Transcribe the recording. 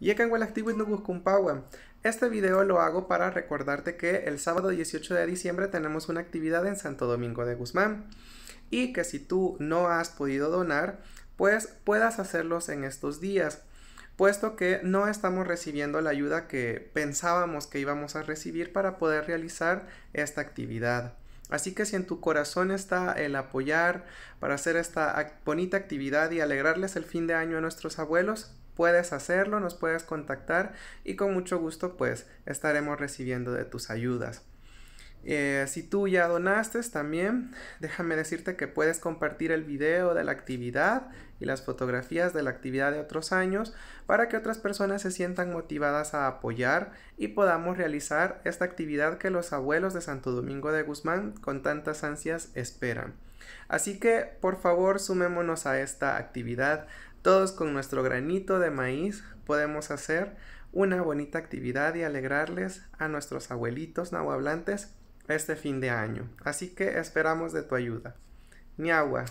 Y acá en Este video lo hago para recordarte que el sábado 18 de diciembre tenemos una actividad en Santo Domingo de Guzmán y que si tú no has podido donar, pues puedas hacerlos en estos días, puesto que no estamos recibiendo la ayuda que pensábamos que íbamos a recibir para poder realizar esta actividad. Así que si en tu corazón está el apoyar para hacer esta bonita actividad y alegrarles el fin de año a nuestros abuelos, puedes hacerlo, nos puedes contactar y con mucho gusto pues estaremos recibiendo de tus ayudas. Eh, si tú ya donaste también, déjame decirte que puedes compartir el video de la actividad y las fotografías de la actividad de otros años para que otras personas se sientan motivadas a apoyar y podamos realizar esta actividad que los abuelos de Santo Domingo de Guzmán con tantas ansias esperan. Así que por favor sumémonos a esta actividad. Todos con nuestro granito de maíz podemos hacer una bonita actividad y alegrarles a nuestros abuelitos nahuablantes este fin de año. Así que esperamos de tu ayuda. Niagua.